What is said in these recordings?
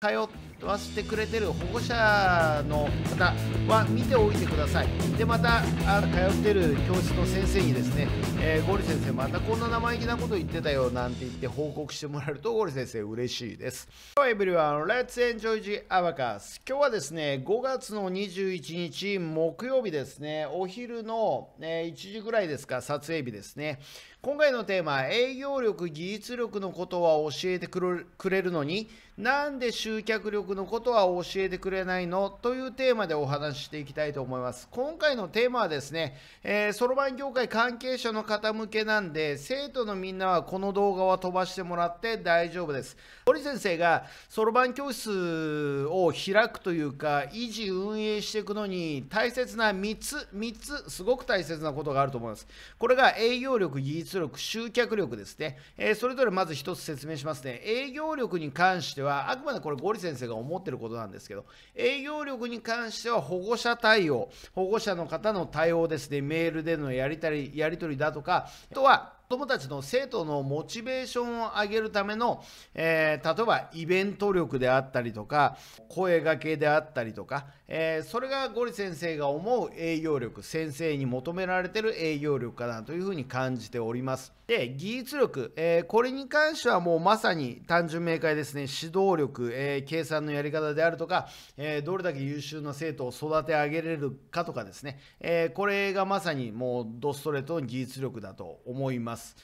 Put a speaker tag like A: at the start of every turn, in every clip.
A: 通っわせてくれてる保護者の方は見ておいてくださいでまたあ通ってる教室の先生にですね「えー、ゴリ先生またこんな生意気なこと言ってたよ」なんて言って報告してもらえるとゴリ先生嬉しいです Hello everyone, let's enjoy the a b a c s 今日はですね5月の21日木曜日ですねお昼の、え1時ぐらいですか撮影日ですね今回のテーマ営業力技術力のことは教えてくれるのになんで集客力のことは教えてくれないのというテーマでお話ししていきたいと思います。今回のテーマはですね、そろばん業界関係者の方向けなんで、生徒のみんなはこの動画は飛ばしてもらって大丈夫です。堀先生がそろばん教室を開くというか、維持運営していくのに大切な3つ、3つ、すごく大切なことがあると思います。これが営業力、技術力、集客力ですね。えー、それぞれまず1つ説明しますね。営業力に関しては、あくまでこれ、ゴリ先生が思ってることなんですけど、営業力に関しては保護者対応、保護者の方の対応ですね、メールでのやりたりやり取りだとか、あとは子どもたちの生徒のモチベーションを上げるための、えー、例えばイベント力であったりとか声がけであったりとか、えー、それがゴリ先生が思う営業力先生に求められてる営業力かなというふうに感じております。で技術力、えー、これに関してはもうまさに単純明快ですね指導力、え計算のやり方であるとか、えどれだけ優秀な生徒を育て上げれるかとかですね、えこれがまさにもうドストレートの技術力だと思います。ます。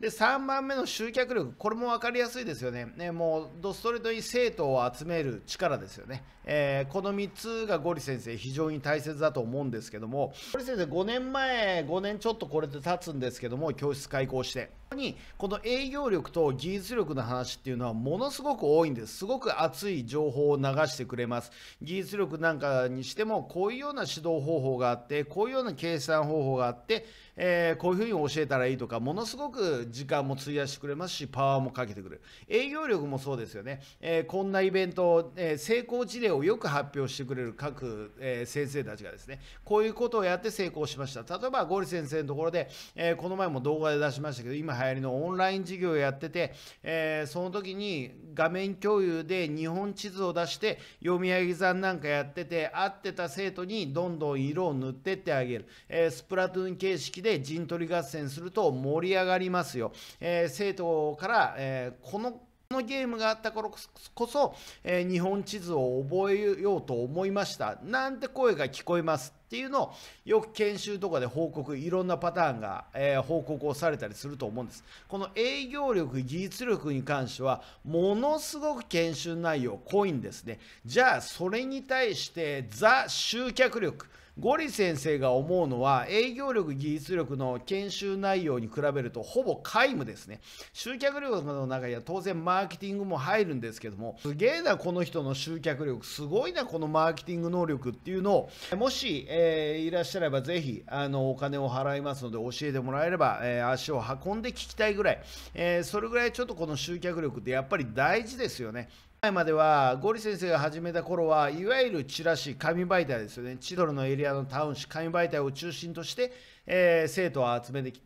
A: で、3番目の集客力、これも分かりやすいですよね。ねもう、ドストレートに生徒を集める力ですよね。えー、この3つがゴリ先生、非常に大切だと思うんですけども、ゴリ先生、5年前、5年ちょっとこれで経つんですけども、教室開校して。にこの営業力と技術力の話っていうのはものすごく多いんです。すごく熱い情報を流してくれます。技術力なんかにしてもこういうような指導方法があって、こういうような計算方法があって、えー、こういうふうに教えたらいいとか、ものすごく時間も費やしてくれますし、パワーもかけてくれる。営業力もそうですよね。えー、こんなイベント、えー、成功事例をよく発表してくれる各、え先生たちがですね、こういうことをやって成功しました。例えば、ゴリ先生のところで、えこの前も動画で出しましたけど、今流行りのオンライン授業をやってて、えー、その時に画面共有で日本地図を出して読み上げ算なんかやってて合ってた生徒にどんどん色を塗ってってあげる、えー、スプラトゥーン形式で陣取り合戦すると盛り上がりますよ、えー、生徒から、えこののゲームがあった頃こそ、えー、日本地図を覚えようと思いましたなんて声が聞こえますっていうのをよく研修とかで報告いろんなパターンが、えー、報告をされたりすると思うんですこの営業力技術力に関してはものすごく研修内容濃いんですねじゃあそれに対してザ集客力ゴリ先生が思うのは営業力技術力の研修内容に比べるとほぼ皆無ですね集客力の中には当然マーケティングも入るんですけどもすげえなこの人の集客力すごいなこのマーケティング能力っていうのをもし、えー、いらっしゃればぜひあのお金を払いますので教えてもらえれば、えー、足を運んで聞きたいぐらい、えー、それぐらいちょっとこの集客力ってやっぱり大事ですよね前まではゴリ先生が始めた頃はいわゆるチラシ紙媒体ですよねチドルのエリアのタウン紙紙媒体を中心として、えー、生徒を集めてき、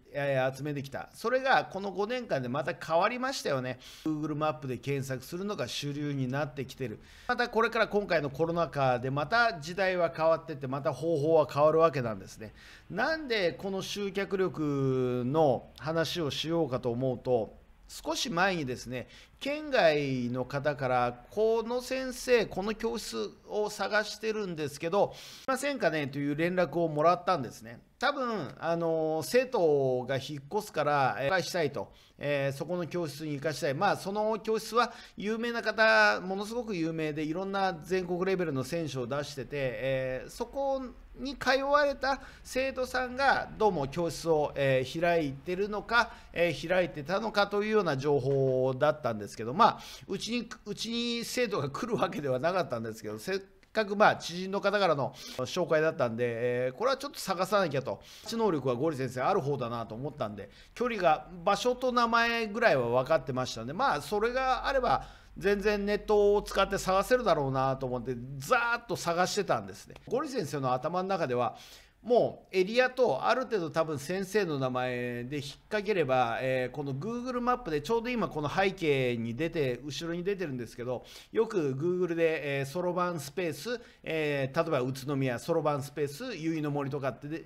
A: 集めてきたそれがこの5年間でまた変わりましたよね Google マップで検索するのが主流になってきてるまたこれから今回のコロナ禍でまた時代は変わってってまた方法は変わるわけなんですねなんでこの集客力の話をしようかと思うと少し前にですね県外の方からこの先生この教室を探してるんですけどいませんかねという連絡をもらったんですね多分あの生徒が引っ越すから紹介したいと、えー、そこの教室に行かしたいまあその教室は有名な方ものすごく有名でいろんな全国レベルの選手を出してて、えー、そこに通われた生徒さんがどうも教室を、えー、開いてるのか、えー、開いてたのかというような情報だったんですけどまあうちにうちに生徒が来るわけではなかったんですけどせっかくまあ知人の方からの紹介だったんで、えー、これはちょっと探さなきゃと知能力はゴリ先生ある方だなと思ったんで距離が場所と名前ぐらいは分かってましたんでまあそれがあれば全然ネットを使って探せるだろうなと思ってザーッと探してたんですね。ゴリ先生の頭の中ではもうエリアとある程度多分先生の名前で引っ掛ければ、えこの Google マップでちょうど今この背景に出て後ろに出てるんですけどよく Google でそろばんスペース、えー、例えば宇都宮そろばんスペース結の森とかって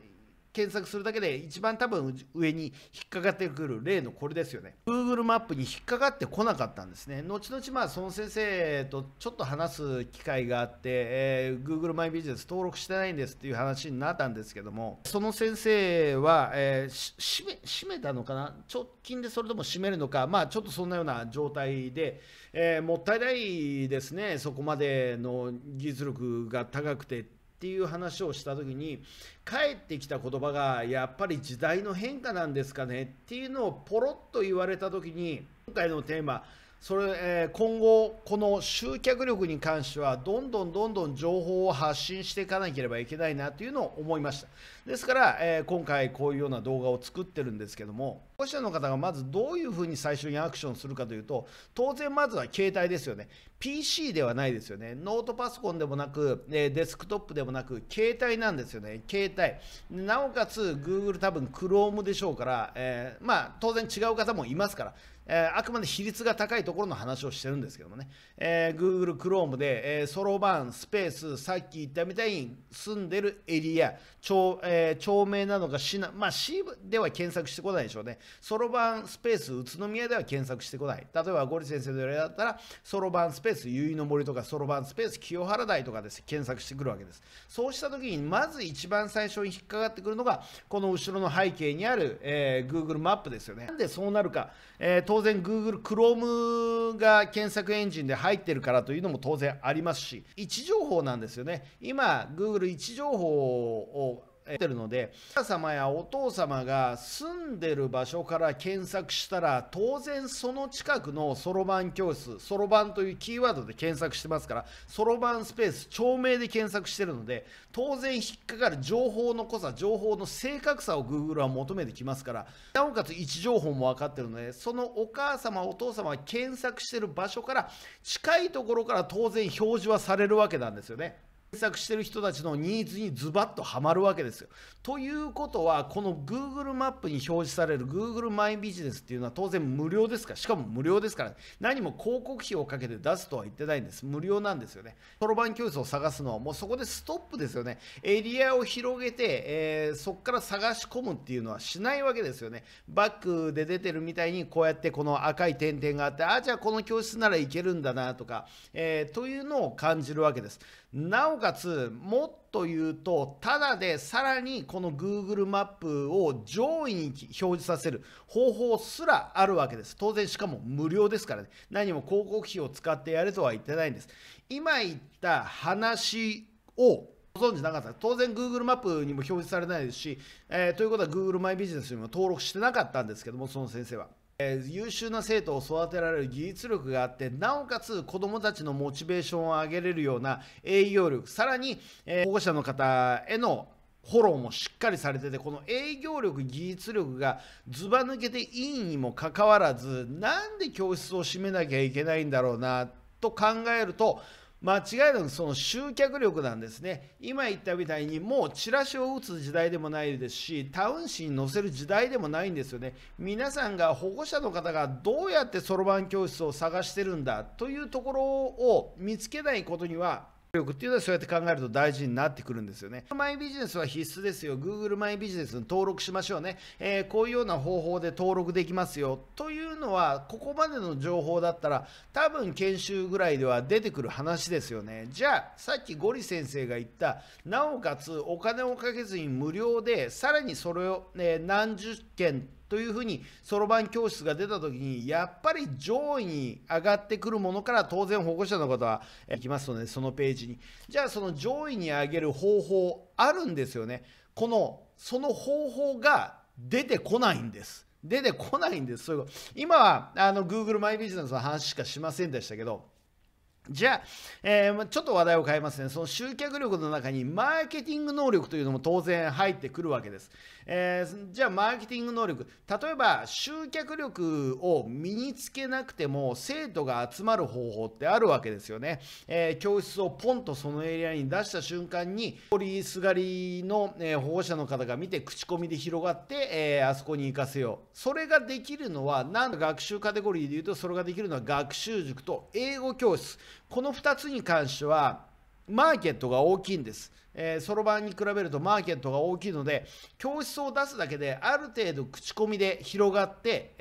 A: 検索するだけで一番多分上に引っかかってくる例のこれですよね。Google マップに引っかかってこなかったんですね。後々まあその先生とちょっと話す機会があって、えー、Google マイビジネス登録してないんですっていう話になったんですけども、その先生は、えー、閉め閉めたのかな直近でそれとも閉めるのか、まあちょっとそんなような状態で、えー、もったいないですね、そこまでの技術力が高くてっていう話をした時に返ってきた言葉がやっぱり時代の変化なんですかねっていうのをポロッと言われた時に今回のテーマそれ、え今後この集客力に関してはどんどんどんどん情報を発信していかなければいけないなというのを思いましたですから、え今回こういうような動画を作ってるんですけども保護者の方がまずどういうふうに最初にアクションするかというと、当然まずは携帯ですよね。PC ではないですよね。ノートパソコンでもなく、デスクトップでもなく、携帯なんですよね。携帯。なおかつ、Google 多分 Chrome でしょうから、えー、まあ、当然違う方もいますから、えー、あくまで比率が高いところの話をしてるんですけどもね、えー、Google Chrome で、えー、ソロ版、スペース、さっき言ったみたいに住んでるエリア、町,、えー、町名なのか市な、まあ、市では検索してこないでしょうね、そろばんスペース宇都宮では検索してこない。例えば、ゴリ先生の例だったら、そろばんスペース結の森とか、そろばんスペース清原台とかです、検索してくるわけです。そうした時に、まず一番最初に引っかかってくるのが、この後ろの背景にある、えー、Google マップですよね。なんでそうなるか、えー、当然 Google Chrome が検索エンジンで入ってるからというのも当然ありますし、位置情報なんですよね。今、Google 位置情報をてるので、お母様やお父様が住んでる場所から検索したら、当然その近くのそろばん教室、そろばんというキーワードで検索してますから、そろばんスペース、町名で検索してるので、当然引っかかる情報の濃さ、情報の正確さを Google は求めてきますから、なおかつ位置情報も分かってるので、そのお母様、お父様が検索してる場所から、近いところから当然表示はされるわけなんですよね。索してる人たちのニーズにズバッとはまるわけですよ。ということは、この Google マップに表示される Google マイビジネスっていうのは当然無料ですから、しかも無料ですから、何も広告費をかけて出すとは言ってないんです。無料なんですよね。そろばん教室を探すのはもうそこでストップですよね。エリアを広げて、えー、そこから探し込むっていうのはしないわけですよね。バックで出てるみたいにこうやってこの赤い点々があって、あ、じゃあこの教室ならいけるんだなとか、えー、というのを感じるわけです。なおかつ、もっと言うと、ただでさらにこの Google マップを上位に表示させる方法すらあるわけです。当然、しかも無料ですからね。何も広告費を使ってやれとは言ってないんです。今言った話をご存知なかった当然 Google マップにも表示されないですし、えー、ということは Google マイビジネスにも登録してなかったんですけどもその先生は。優秀な生徒を育てられる技術力があってなおかつ子どもたちのモチベーションを上げれるような営業力さらに、えー、保護者の方へのフォローもしっかりされててこの営業力技術力がずば抜けていいにもかかわらずなんで教室を閉めなきゃいけないんだろうなと考えると間違いなくその集客力なんですね。今言ったみたいにもうチラシを打つ時代でもないですし、タウン誌に載せる時代でもないんですよね。皆さんが保護者の方がどうやってそろばん教室を探してるんだというところを見つけないことには力っていうのはそうやって考えると大事になってくるんですよね。マイビジネスは必須ですよ。Google マイビジネスに登録しましょうね。えー、こういうような方法で登録できますよ。というのは、ここまでの情報だったら、多分研修ぐらいでは出てくる話ですよね。じゃあ、さっきゴリ先生が言った、なおかつお金をかけずに無料で、さらにそれを、ね、何十件というふうにそろばん教室が出た時にやっぱり上位に上がってくるものから当然保護者の方は行きますのでそのページにじゃあその上位に上げる方法あるんですよねこのその方法が出てこないんです出てこないんですそういう今はあの Google マイビジネスの話しかしませんでしたけどじゃあ、えー、ちょっと話題を変えますね。その集客力の中にマーケティング能力というのも当然入ってくるわけです。えー、じゃあ、マーケティング能力。例えば、集客力を身につけなくても、生徒が集まる方法ってあるわけですよね。えー、教室をポンとそのエリアに出した瞬間に、通りすがりの、え保護者の方が見て、口コミで広がって、えあそこに行かせよう。それができるのは、なんと学習カテゴリーで言うと、それができるのは学習塾と英語教室。この2つに関しては、マーケットが大きいんです。そろばんに比べるとマーケットが大きいので、教室を出すだけである程度口コミで広がって、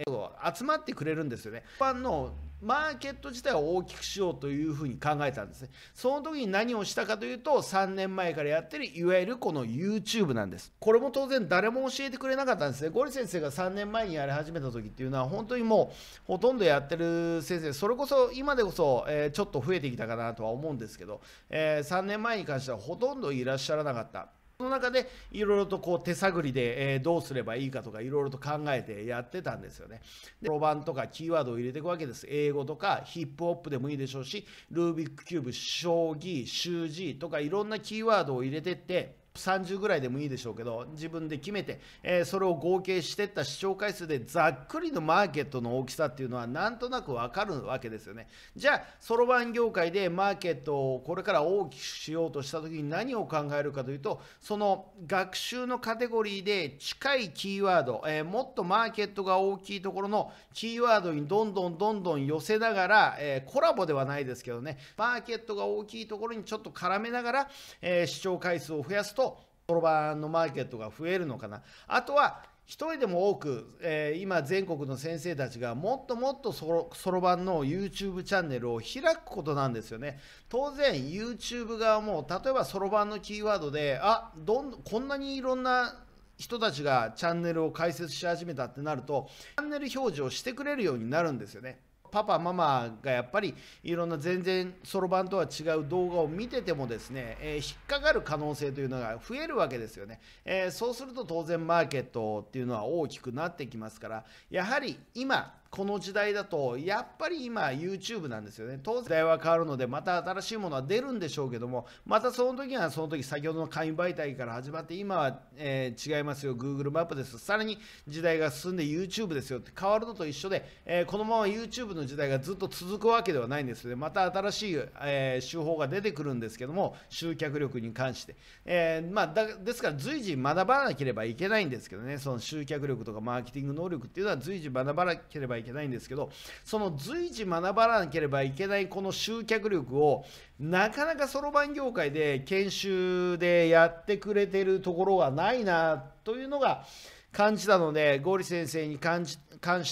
A: 集まってくれるんですよね。一般のマーケット自体を大きくしようというふうに考えたんですね。その時に何をしたかというと、3年前からやってる、いわゆるこの YouTube なんです。これも当然誰も教えてくれなかったんですね。ゴリ先生が3年前にやり始めた時っていうのは、本当にもうほとんどやってる先生、それこそ今でこそ、えー、ちょっと増えてきたかなとは思うんですけど、えー、3年前に関してはほとんどいらっしゃらなかった。その中でいろいろとこう手探りで、えどうすればいいかとかいろいろと考えてやってたんですよね。で、ロンとかキーワードを入れていくわけです。英語とかヒップホップでもいいでしょうし、ルービックキューブ、将棋、習字とかいろんなキーワードを入れてって、30ぐらいでもいいでしょうけど自分で決めて、えー、それを合計していった視聴回数でざっくりのマーケットの大きさっていうのはなんとなく分かるわけですよねじゃあそろばん業界でマーケットをこれから大きくしようとした時に何を考えるかというとその学習のカテゴリーで近いキーワード、えー、もっとマーケットが大きいところのキーワードにどんどんどんどん寄せながら、えー、コラボではないですけどねマーケットが大きいところにちょっと絡めながら、え視聴回数を増やすとそろばんのマーケットが増えるのかな。あとは、一人でも多く、えー、今全国の先生たちがもっともっとそろばんの YouTube チャンネルを開くことなんですよね。当然 YouTube 側も例えばそろばんのキーワードであどんこんなにいろんな人たちがチャンネルを開設し始めたってなるとチャンネル表示をしてくれるようになるんですよね。パパママがやっぱりいろんな全然そろばんとは違う動画を見ててもですね、えー、引っかかる可能性というのが増えるわけですよね、えー、そうすると当然マーケットっていうのは大きくなってきますからやはり今この時代だとやっぱり今 YouTube なんですよね当然時代は変わるのでまた新しいものは出るんでしょうけどもまたその時はその時先ほどの会員媒体から始まって今は、え違いますよ Google マップですさらに時代が進んで YouTube ですよって変わるのと一緒で、えこのまま YouTube の時代がずっと続くわけではないんですけど、また新しい、えー、手法が出てくるんですけども、集客力に関して。えー、まあ、だですから、随時学ばなければいけないんですけどね、その集客力とかマーケティング能力っていうのは随時学ばなければいけないんですけど、その随時学ばなければいけないこの集客力を、なかなかそろばん業界で研修でやってくれてるところはないなというのが感じたので、ゴ理リ先生に関し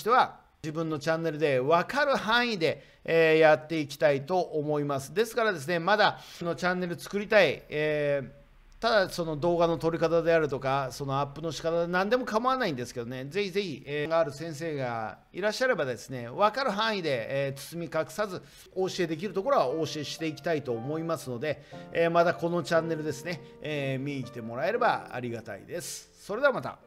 A: ては、自分のチャンネルで分かる範囲で、えー、やっていきたいと思います。ですからですね、まだのチャンネル作りたい、えー、ただその動画の撮り方であるとか、そのアップの仕方で何でも構わないんですけどね、ぜひぜひ、えー、ある先生がいらっしゃればですね、分かる範囲で、えー、包み隠さず、お教えできるところはお教えしていきたいと思いますので、えまたこのチャンネルですね、え見に来てもらえればありがたいです。それではまた。